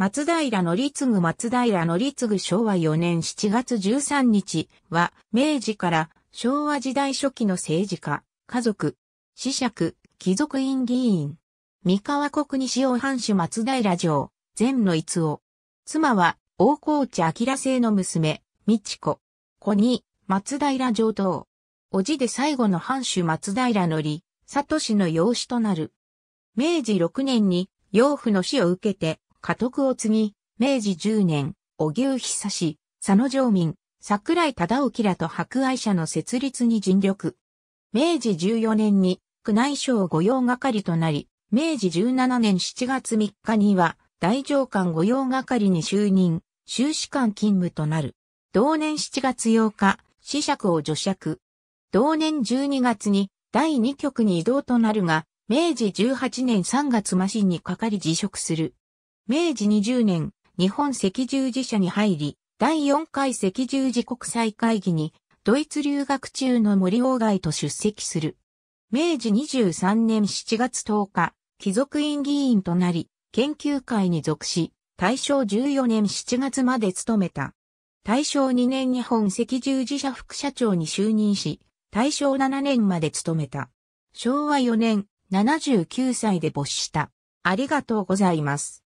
松平のりつぐ松平のりつぐ昭和4年7月13日は、明治から昭和時代初期の政治家、家族、子爵、貴族院議員。三河国西洋藩主松平城、前の逸夫。妻は、大河内明製の娘、美智子。子に、松平城等。おじで最後の藩主松平のり、里氏の養子となる。明治6年に、養父の死を受けて、家督を継ぎ、明治10年、小牛久市、佐野城民、桜井忠興らと博愛社の設立に尽力。明治14年に宮内省御用係となり、明治17年7月3日には大上官御用係に就任、修士官勤務となる。同年7月8日、子爵を除釈。同年12月に第2局に移動となるが、明治18年3月マシンにかかり辞職する。明治20年、日本赤十字社に入り、第4回赤十字国際会議に、ドイツ留学中の森鴎外と出席する。明治23年7月10日、貴族院議員となり、研究会に属し、大正14年7月まで務めた。大正2年日本赤十字社副社長に就任し、大正7年まで務めた。昭和4年、79歳で没した。ありがとうございます。